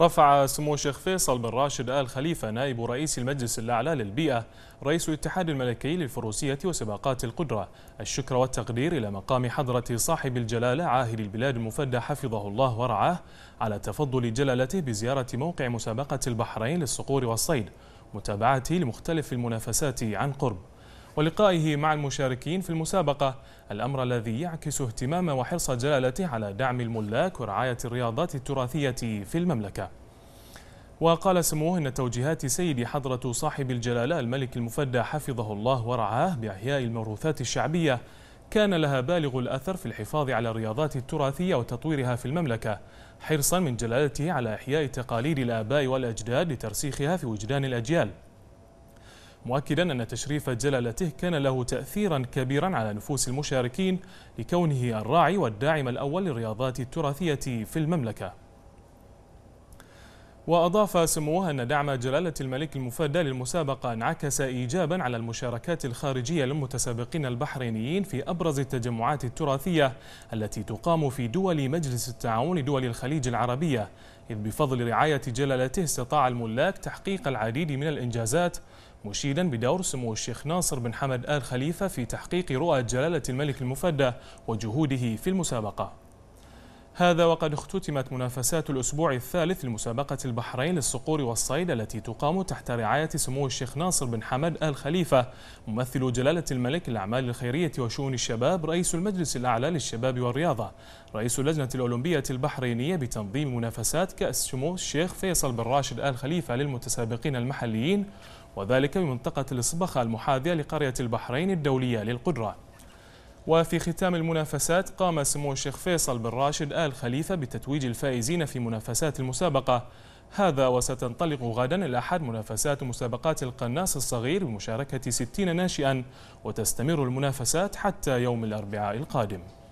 رفع سمو الشيخ فيصل بن راشد آل خليفة نائب رئيس المجلس الأعلى للبيئة رئيس الاتحاد الملكي للفروسية وسباقات القدرة الشكر والتقدير إلى مقام حضرة صاحب الجلالة عاهل البلاد المفدى حفظه الله ورعاه على تفضل جلالته بزيارة موقع مسابقة البحرين للصقور والصيد متابعته لمختلف المنافسات عن قرب ولقائه مع المشاركين في المسابقة الأمر الذي يعكس اهتمام وحرص جلالته على دعم الملاك ورعاية الرياضات التراثية في المملكة وقال سموه إن توجيهات سيد حضرة صاحب الجلالة الملك المفدى حفظه الله ورعاه بإحياء الموروثات الشعبية كان لها بالغ الأثر في الحفاظ على الرياضات التراثية وتطويرها في المملكة حرصا من جلالته على إحياء تقاليد الآباء والأجداد لترسيخها في وجدان الأجيال مؤكدا أن تشريف جلالته كان له تأثيرا كبيرا على نفوس المشاركين لكونه الراعي والداعم الأول للرياضات التراثية في المملكة وأضاف سموه أن دعم جلالة الملك المفدى للمسابقة انعكس إيجابا على المشاركات الخارجية للمتسابقين البحرينيين في أبرز التجمعات التراثية التي تقام في دول مجلس التعاون دول الخليج العربية إذ بفضل رعاية جلالته استطاع الملاك تحقيق العديد من الإنجازات مشيدا بدور سمو الشيخ ناصر بن حمد آل خليفة في تحقيق رؤى جلالة الملك المفدى وجهوده في المسابقة هذا وقد اختتمت منافسات الأسبوع الثالث لمسابقة البحرين للصقور والصيد التي تقام تحت رعاية سمو الشيخ ناصر بن حمد آل خليفة ممثل جلالة الملك للأعمال الخيرية وشؤون الشباب رئيس المجلس الأعلى للشباب والرياضة رئيس اللجنة الأولمبية البحرينية بتنظيم منافسات كأس سمو الشيخ فيصل بن راشد آل خليفة للمتسابقين المحليين وذلك بمنطقة الإصبخة المحاذية لقرية البحرين الدولية للقدرة وفي ختام المنافسات قام سمو الشيخ فيصل بن راشد آل خليفة بتتويج الفائزين في منافسات المسابقة هذا وستنطلق غدا الأحد منافسات مسابقات القناص الصغير بمشاركة 60 ناشئا وتستمر المنافسات حتى يوم الأربعاء القادم